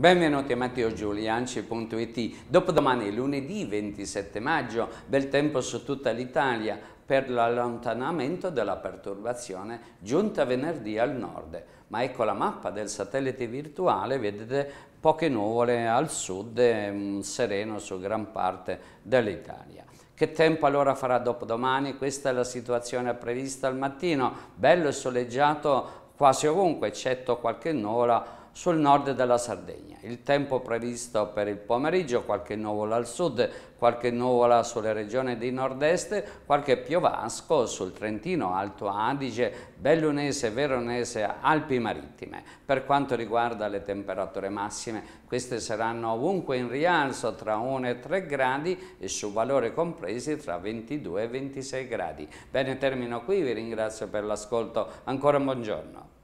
Benvenuti a Matteo Giulianci.it. Dopodomani, lunedì 27 maggio, bel tempo su tutta l'Italia per l'allontanamento della perturbazione giunta venerdì al nord. Ma ecco la mappa del satellite virtuale, vedete poche nuvole al sud e un mm, sereno su gran parte dell'Italia. Che tempo allora farà dopodomani? Questa è la situazione prevista al mattino, bello e soleggiato quasi ovunque, eccetto qualche nuvola sul nord della Sardegna. Il tempo previsto per il pomeriggio, qualche nuvola al sud, qualche nuvola sulle regioni di nord-est, qualche piovasco sul Trentino, Alto Adige, Bellunese, Veronese, Alpi Marittime. Per quanto riguarda le temperature massime, queste saranno ovunque in rialzo tra 1 e 3 gradi e su valori compresi tra 22 e 26 gradi. Bene, termino qui, vi ringrazio per l'ascolto, ancora buongiorno.